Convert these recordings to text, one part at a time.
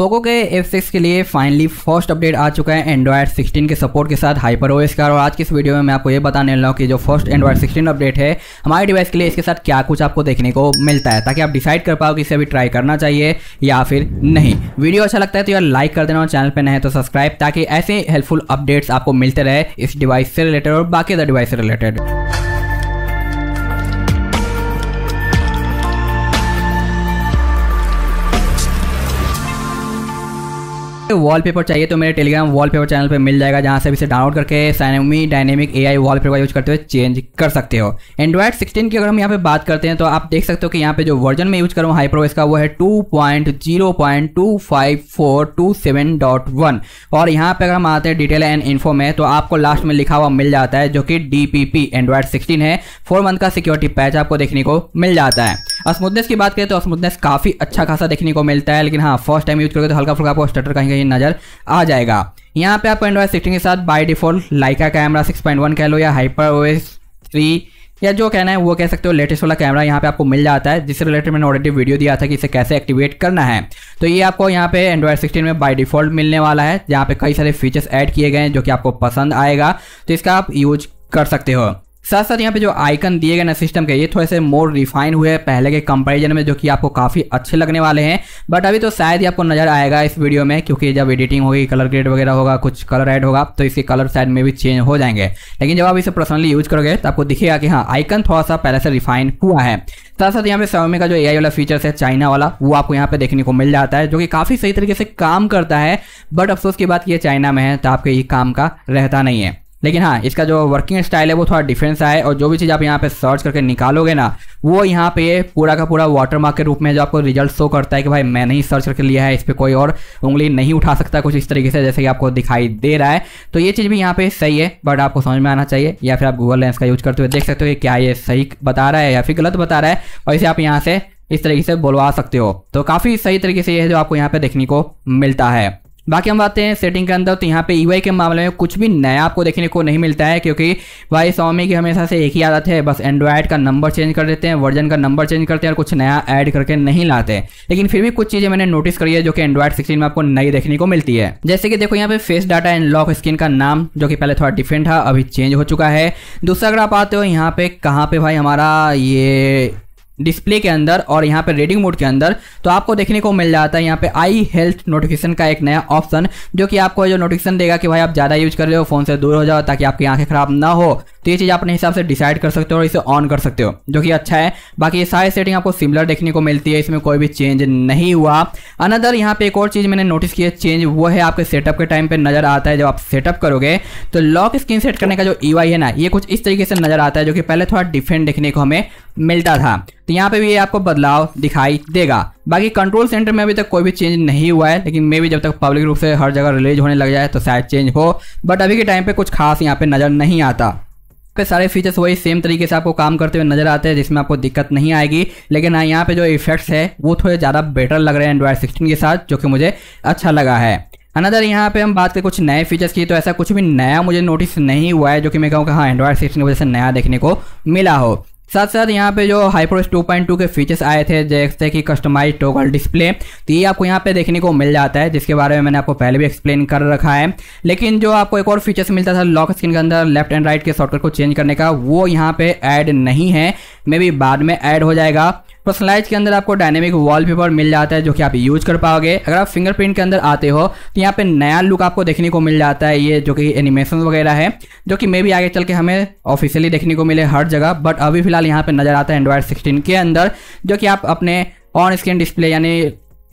Poco तो के F6 के लिए फाइनली फर्स्ट अपडेट आ चुका है एंड्रॉयड 16 के सपोर्ट के साथ हाइपर ओएस का और आज की इस वीडियो में मैं आपको ये बताने लगा कि जो फर्स्ट एंड्रॉयड 16 अपडेट है हमारे डिवाइस के लिए इसके साथ क्या कुछ आपको देखने को मिलता है ताकि आप डिसाइड कर पाओ कि इसे अभी ट्राई करना चाहिए या फिर नहीं वीडियो अच्छा लगता है तो यार लाइक कर देना और चैनल पर नहीं तो सब्सक्राइब ताकि ऐसे हेल्पफुल अपडेट्स आपको मिलते रहे इस डिवाइस से रिलेटेड और बाकी अदर डिवाइस से रिलेटेड वॉलपेपर चाहिए तो मेरे टेलीग्राम वॉलपेपर चैनल पर मिल जाएगा जहाँ से इसे डाउनलोड करके सैनमी डायनेमिक ए आई वॉलपेपर का यूज करते हुए चेंज कर सकते हो एंड्रॉइड सिक्सटीन की अगर हम यहाँ पे बात करते हैं तो आप देख सकते हो कि यहाँ पे जो वर्जन में यूज करूँ हाई हूँ का इसका वो है two point zero point two five four two seven dot one और यहाँ पे अगर हम आते हैं डिटेल एंड इन्फो में तो आपको लास्ट में लिखा हुआ मिल जाता है जो कि D P P android sixteen है फोर मंथ का सिक्योरिटी पैच आपको देखने को मिल जाता है स्मूथनेस की बात करें तो स्मूथनेस काफ़ी अच्छा खासा देखने को मिलता है लेकिन हाँ फर्स्ट टाइम यूज करोगे तो हल्का फुल्का आपको स्टटर कहीं कहीं नजर आ जाएगा यहाँ पे आपको एंड्रॉइड सिक्सटीन के साथ by default Leica camera six point one कह लो या हाइपर ओएस थ्री या जो कहना है वो कह सकते हो लेटेस्ट वाला कैमरा यहाँ पे आपको मिल जाता है जिससे रिलेटेड मैंने ऑलरेडी वीडियो दिया था कि इसे कैसे एक्टिवेट करना है तो ये आपको यहाँ पे एंड्रॉयड 16 में बाय डिफॉल्ट मिलने वाला है जहाँ पे कई सारे फीचर्स ऐड किए गए हैं जो कि आपको पसंद आएगा तो इसका आप यूज कर सकते हो साथ साथ यहाँ पे जो आइकन दिए गए ना सिस्टम के ये थोड़े से मोर रिफाइन हुए हैं पहले के कंपैरिजन में जो कि आपको काफ़ी अच्छे लगने वाले हैं बट अभी तो शायद ही आपको नजर आएगा इस वीडियो में क्योंकि जब एडिटिंग होगी कलर ग्रेड वगैरह होगा कुछ कलर ऐड होगा तो इसके कलर साइड में भी चेंज हो जाएंगे लेकिन जब आप इसे पर्सनली यूज करोगे तो आपको दिखेगा कि हाँ आइकन थोड़ा सा पहले से रिफाइन हुआ है साथ साथ यहाँ पे सवमी का जो ए वाला फीचर्स है चाइना वाला वो आपको यहाँ पे देखने को मिल जाता है जो कि काफ़ी सही तरीके से काम करता है बट अफसोस की बात ये चाइना में है तो आपके ये काम का रहता नहीं है लेकिन हाँ इसका जो वर्किंग स्टाइल है वो थोड़ा डिफरेंस आए और जो भी चीज़ आप यहाँ पे सर्च करके निकालोगे ना वो यहाँ पे पूरा का पूरा वाटर मार्क के रूप में जो आपको रिजल्ट शो करता है कि भाई मैंने ही सर्च करके लिया है इस पर कोई और उंगली नहीं उठा सकता कुछ इस तरीके से जैसे कि आपको दिखाई दे रहा है तो ये चीज़ भी यहाँ पे सही है बट आपको समझ में आना चाहिए या फिर आप गूगल लेंस का यूज करते हुए देख सकते हो कि क्या ये सही बता रहा है या फिर गलत बता रहा है और इसे आप यहाँ से इस तरीके से बुलवा सकते हो तो काफ़ी सही तरीके से ये है जो आपको यहाँ पे देखने को मिलता है बाकी हम आते हैं सेटिंग के अंदर तो यहाँ पे ई e के मामले में कुछ भी नया आपको देखने को नहीं मिलता है क्योंकि भाई स्वामी की हमेशा से एक ही आदत है बस एंड्रॉयड का नंबर चेंज कर देते हैं वर्जन का नंबर चेंज करते हैं और कुछ नया ऐड करके नहीं लाते लेकिन फिर भी कुछ चीज़ें मैंने नोटिस करी है जो कि एंड्रॉयड सिक्सटीन में आपको नई देखने को मिलती है जैसे कि देखो यहाँ पे face data and lock screen का नाम जो कि पहले थोड़ा डिफरेंट था अभी चेंज हो चुका है दूसरा अगर आप आते हो यहाँ पे कहाँ पे भाई हमारा ये डिस्प्ले के अंदर और यहाँ पे रेडिंग मोड के अंदर तो आपको देखने को मिल जाता है यहाँ पे आई हेल्थ नोटिफिकेशन का एक नया ऑप्शन जो कि आपको जो नोटिफिकेशन देगा कि भाई आप ज़्यादा यूज कर रहे हो फोन से दूर हो जाओ ताकि आपकी आंखें खराब ना हो तो ये चीज़ आप अपने हिसाब से डिसाइड कर सकते हो और इसे ऑन कर सकते हो जो कि अच्छा है बाकी ये सारी सेटिंग आपको सिमिलर देखने को मिलती है इसमें कोई भी चेंज नहीं हुआ अनदर यहाँ पे एक और चीज़ मैंने नोटिस किया चेंज वो है आपके सेटअप के टाइम पर नजर आता है जब आप सेटअप करोगे तो लॉक स्क्रीन सेट करने का जो ई है ना ये कुछ इस तरीके से नजर आता है जो कि पहले थोड़ा डिफरेंट देखने को हमें मिलता था तो यहाँ पे भी ये आपको बदलाव दिखाई देगा बाकी कंट्रोल सेंटर में अभी तक कोई भी चेंज नहीं हुआ है लेकिन मे भी जब तक पब्लिक रूप से हर जगह रिलीज होने लग जाए तो शायद चेंज हो बट अभी के टाइम पे कुछ खास यहाँ पे नज़र नहीं आता पे सारे फीचर्स वही सेम तरीके से आपको काम करते हुए नजर आते हैं जिसमें आपको दिक्कत नहीं आएगी लेकिन हाँ यहाँ पे जो इफेक्ट्स है वो थोड़े ज़्यादा बेटर लग रहे हैं एंड्रॉयड सिक्सटीन के साथ जो कि मुझे अच्छा लगा है अनदर यहाँ पे हम बात करें कुछ नए फीचर्स की तो ऐसा कुछ भी नया मुझे नोटिस नहीं हुआ है जो कि मैं कहूँ कि हाँ एंड्रॉयड सिक्सटीन की वजह से नया देखने को मिला हो साथ साथ यहाँ पे जो हाईप्रोस 2.2 के फीचर्स आए थे जैसे कि कस्टमाइज टोगल डिस्प्ले तो ये आपको यहाँ पे देखने को मिल जाता है जिसके बारे में मैंने आपको पहले भी एक्सप्लेन कर रखा है लेकिन जो आपको एक और फीचर्स मिलता था लॉक स्क्रीन के अंदर लेफ्ट एंड राइट के शॉर्टकट को चेंज करने का वो यहाँ पे ऐड नहीं है मे बी बाद में ऐड हो जाएगा पर्सनलाइज तो के अंदर आपको डायनेमिक वॉलपेपर मिल जाता है जो कि आप यूज कर पाओगे अगर आप फिंगरप्रिंट के अंदर आते हो तो यहाँ पे नया लुक आपको देखने को मिल जाता है ये जो कि एनिमेशन वगैरह है जो कि मे भी आगे चल के हमें ऑफिशियली देखने को मिले हर जगह बट अभी फिलहाल यहाँ पे नजर आता है एंड्रॉयड सिक्सटीन के अंदर जो कि आप अपने ऑन स्क्रीन डिस्प्ले यानी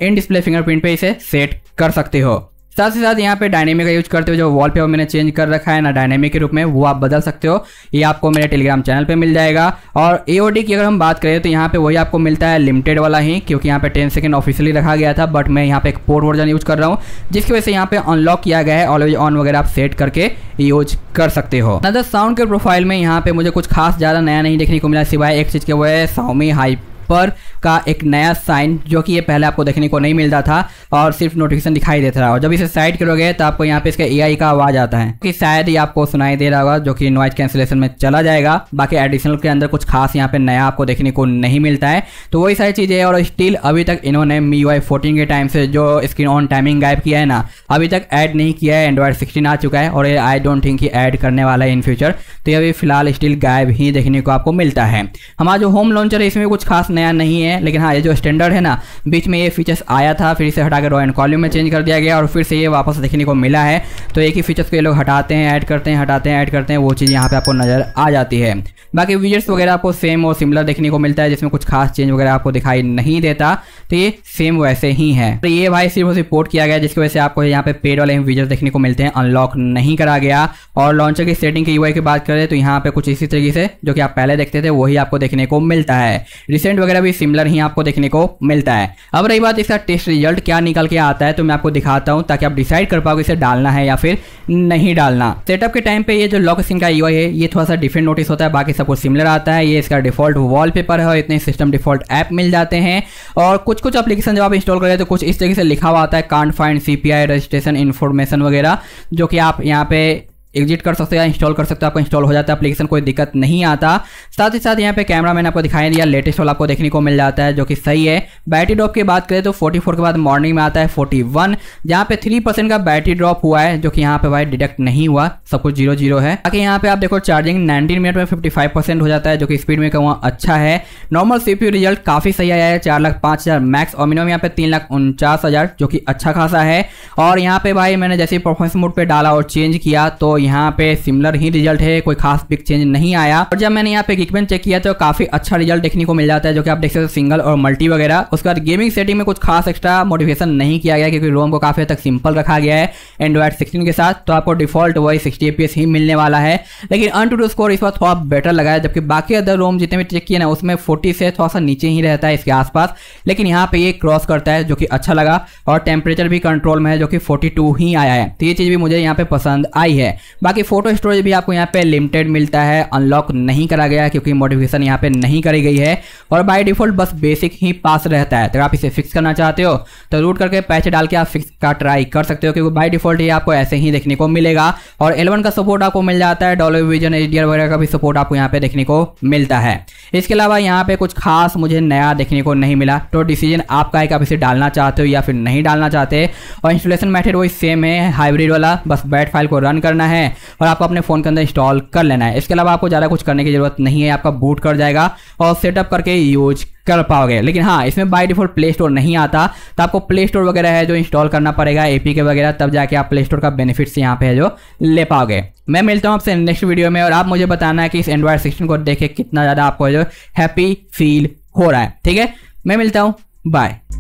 इन डिस्प्ले फिंगरप्रिंट पे इसे सेट कर सकते हो साथ ही साथ यहाँ पे डायनेमिक का यूज करते हुए जो वॉल पेपर मैंने चेंज कर रखा है ना डायनेमिक के रूप में वो आप बदल सकते हो ये आपको मेरे टेलीग्राम चैनल पे मिल जाएगा और ए की अगर हम बात करें तो यहाँ पे वही आपको मिलता है लिमिटेड वाला ही क्योंकि यहाँ पे टेन सेकेंड ऑफिशियली रखा गया था बट मैं यहाँ पे एक पोर्ट वर्जन यूज कर रहा हूँ जिसकी वजह से यहाँ पे अनलॉक किया गया है ऑलवेज ऑन वगैरह आप सेट करके यूज कर सकते हो अदर साउंड के प्रोफाइल में यहाँ पे मुझे कुछ खास ज़्यादा नया नहीं देखने को मिला सिवाय एक चीज़ के वो है साउमी हाई पर का एक नया साइन जो कि ये पहले आपको देखने को नहीं मिलता था और सिर्फ नोटिफिकेशन दिखाई देता था और जब इसे साइड करोगे तो आपको यहाँ पे इसका एआई का आवाज़ आता है कि शायद ये आपको सुनाई दे रहा होगा जो कि नॉइज कैंसिलेशन में चला जाएगा बाकी एडिशनल के अंदर कुछ खास यहाँ पे नया आपको देखने को नहीं मिलता है तो वही सारी चीज़ें और स्टिल अभी तक इन्होंने मी वाई फोर्टीन के टाइम से जो स्क्रीन ऑन टाइमिंग गायब किया है ना अभी तक ऐड नहीं किया है एंड्रॉइड सिक्सटीन आ चुका है और आई डोंट थिंक कि ऐड करने वाला है इन फ्यूचर तो ये अभी फिलहाल स्टिल गायब ही देखने को आपको मिलता है हमारा जो होम लॉन्चर है इसमें कुछ खास नया नहीं है लेकिन हाँ ये जो स्टैंडर्ड है ना बीच में ये फीचर्स आया था फिर इसे हटाकर रॉय एंड कॉलिंग में चेंज कर दिया गया और फिर से ये वापस देखने को मिला है तो एक ही फीचर्स को ये लोग हटाते हैं ऐड करते हैं हटाते हैं ऐड करते हैं वो चीज़ यहाँ पर आपको नज़र आ जाती है बाकी विजट्स वगैरह आपको सेम और सिमिलर देखने को मिलता है जिसमें कुछ खास चेंज वगैरह आपको दिखाई नहीं देता तो ये सेम वैसे ही है तो ये भाई सिर्फ उसे पोर्ट किया गया जिसकी वजह से आपको यहाँ पे पेड वाले फीचर्स देखने को मिलते हैं अनलॉक नहीं करा गया और लॉन्चर की सेटिंग की यूआई की बात करें तो यहाँ पे कुछ इसी तरीके से जो कि आप पहले देखते थे वही आपको देखने को मिलता है रिसेंट वगैरह भी सिमिलर ही आपको देखने को मिलता है अब रही बात इसका टेस्ट रिजल्ट क्या निकल के आता है तो मैं आपको दिखाता हूँ ताकि आप डिसाइड कर पाओगे इसे डालना है या फिर नहीं डालना सेटअप के टाइम पे ये जो लॉक सिंह का यू है ये थोड़ा सा डिफरेंट नोटिस होता है बाकी सब कुछ सिमिलर आता है ये इसका डिफॉल्ट वॉलपेपर है और इतने सिस्टम डिफॉल्ट ऐप मिल जाते हैं और कुछ कुछ अप्लीकेशन जब आप इंस्टॉल करें तो कुछ इस तरीके से लिखा हुआ आता है can't find CPI registration information वगैरह जो कि आप यहाँ पे एग्जिट कर सकते हो या इंस्टॉल कर सकते हो आपको इंस्टॉल हो जाता है एप्लीकेशन कोई दिक्कत नहीं आता साथ ही साथ यहाँ पे कैमरा मैंने आपको दिखाई दिया लेटेस्ट वाला आपको देखने को मिल जाता है जो कि सही है बैटरी ड्रॉप की बात करें तो 44 के बाद मॉर्निंग में आता है 41 वन जहाँ पे थ्री परसेंट का बैटरी ड्रॉप हुआ है जो कि यहाँ पे भाई डिडक्ट नहीं हुआ सब कुछ जीरो जीरो है बाकी यहाँ पे आप देखो चार्जिंग नाइनटीन मिनट में फिफ्टी फाइव परसेंट हो जाता है जो कि स्पीड में कहूँ अच्छा है नॉर्मल सीपी रिजल्ट काफी सही आया है चार लाख पांच हज़ार मैक्स और मिनिमम यहाँ पे तीन लाख उनचास हज़ार जो कि अच्छा खासा है और यहाँ पे भाई मैंने जैसे परफॉर्मेंस मोड पर डाला और चेंज किया तो यहाँ पे सिमिलर ही रिजल्ट है कोई खास बिग चेंज नहीं आया और जब मैंने यहाँ पे गिकबेन चेक किया तो काफी अच्छा रिजल्ट देखने को मिल जाता है जो कि आप देख सकते हो सिंगल और मल्टी वगैरह उसके बाद गेमिंग सेटिंग में कुछ खास एक्स्ट्रा मोटिवेशन नहीं किया गया क्योंकि रोम को काफी हद तक सिंपल रखा गया है एंड्रॉइड सिक्सटीन के साथ तो आपको डिफॉल्ट वही सिक्सटी एपीएस ही मिलने वाला है लेकिन अन टू स्कोर इस बार थोड़ा बेटर लगा है जबकि बाकी अदर रोम जितने भी चेक किए ना उसमें फोर्टी से थोड़ा सा नीचे ही रहता है इसके आसपास लेकिन यहाँ पे ये क्रॉस करता है जो कि अच्छा लगा और टेम्परेचर भी कंट्रोल में है जो कि फोर्टी ही आया है तो ये चीज़ भी मुझे यहाँ पे पसंद आई है बाकी फोटो स्टोरेज भी आपको यहाँ पे लिमिटेड मिलता है अनलॉक नहीं करा गया क्योंकि मोटिवेशन यहाँ पे नहीं करी गई है और बाय डिफॉल्ट बस बेसिक ही पास रहता है अगर तो आप इसे फिक्स करना चाहते हो तो रूट करके पैच डाल के आप फिक्स का ट्राई कर सकते हो क्योंकि बाई डिफॉल्ट ये आपको ऐसे ही देखने को मिलेगा और एलेवन का सपोर्ट आपको मिल जाता है डॉलर विजन एच वगैरह का भी सपोर्ट आपको यहाँ पे देखने को मिलता है इसके अलावा यहाँ पे कुछ खास मुझे नया देखने को नहीं मिला तो डिसीजन आपका है कि आप इसे डालना चाहते हो या फिर नहीं डालना चाहते और इंस्टॉलेशन मेथड वही सेम है हाइब्रिड वाला बस बैट फाइल को रन करना है और आपको अपने फ़ोन के अंदर इंस्टॉल कर लेना है इसके अलावा आपको ज़्यादा कुछ करने की ज़रूरत नहीं है आपका बूट कर जाएगा और सेटअप करके यूज कर पाओगे लेकिन हाँ इसमें बाय डिफॉल्ट प्ले स्टोर नहीं आता तो आपको प्ले स्टोर वगैरह है जो इंस्टॉल करना पड़ेगा एपीके वगैरह तब जाके आप प्ले स्टोर का बेनिफिट्स यहाँ पे है जो ले पाओगे मैं मिलता हूँ आपसे नेक्स्ट वीडियो में और आप मुझे बताना है कि इस एंड्रॉयड सिक्सटीन को देखे कितना ज़्यादा आपको जो हैप्पी फील हो रहा है ठीक है मैं मिलता हूँ बाय